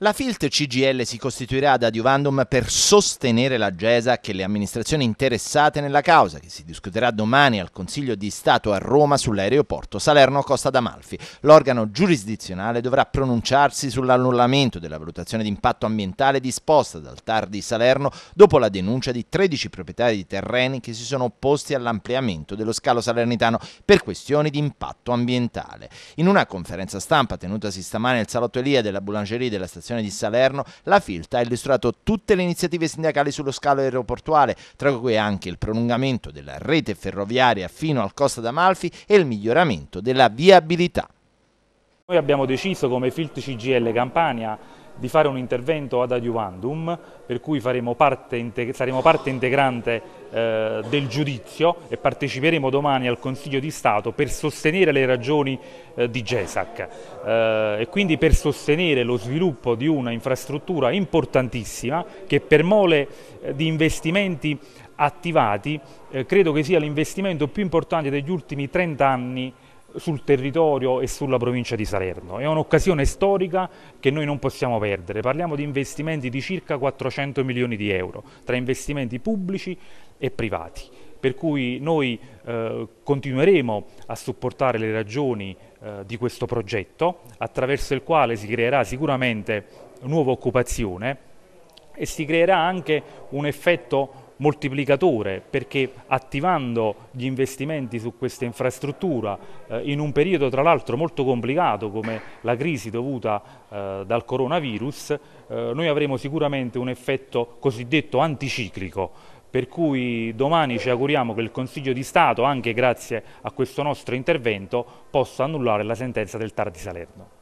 La FILT CGL si costituirà ad adiuvandum per sostenere la GESA che le amministrazioni interessate nella causa, che si discuterà domani al Consiglio di Stato a Roma sull'aeroporto Salerno-Costa d'Amalfi. L'organo giurisdizionale dovrà pronunciarsi sull'annullamento della valutazione di impatto ambientale disposta dal TAR di Salerno dopo la denuncia di 13 proprietari di terreni che si sono opposti all'ampliamento dello scalo salernitano per questioni di impatto ambientale. In una conferenza stampa tenutasi stamane nel Salotto Elia della Boulangerie della stazione stazione di Salerno, la FILT ha illustrato tutte le iniziative sindacali sullo scalo aeroportuale, tra cui anche il prolungamento della rete ferroviaria fino al Costa d'Amalfi e il miglioramento della viabilità. Noi abbiamo deciso come Filt CGL Campania di fare un intervento ad adiuvandum, per cui parte, saremo parte integrante eh, del giudizio e parteciperemo domani al Consiglio di Stato per sostenere le ragioni eh, di GESAC eh, e quindi per sostenere lo sviluppo di una infrastruttura importantissima che per mole eh, di investimenti attivati eh, credo che sia l'investimento più importante degli ultimi 30 anni sul territorio e sulla provincia di Salerno. È un'occasione storica che noi non possiamo perdere. Parliamo di investimenti di circa 400 milioni di euro, tra investimenti pubblici e privati. Per cui noi eh, continueremo a supportare le ragioni eh, di questo progetto, attraverso il quale si creerà sicuramente nuova occupazione e si creerà anche un effetto moltiplicatore perché attivando gli investimenti su questa infrastruttura eh, in un periodo tra l'altro molto complicato come la crisi dovuta eh, dal coronavirus eh, noi avremo sicuramente un effetto cosiddetto anticiclico per cui domani ci auguriamo che il Consiglio di Stato, anche grazie a questo nostro intervento, possa annullare la sentenza del Tar di Salerno.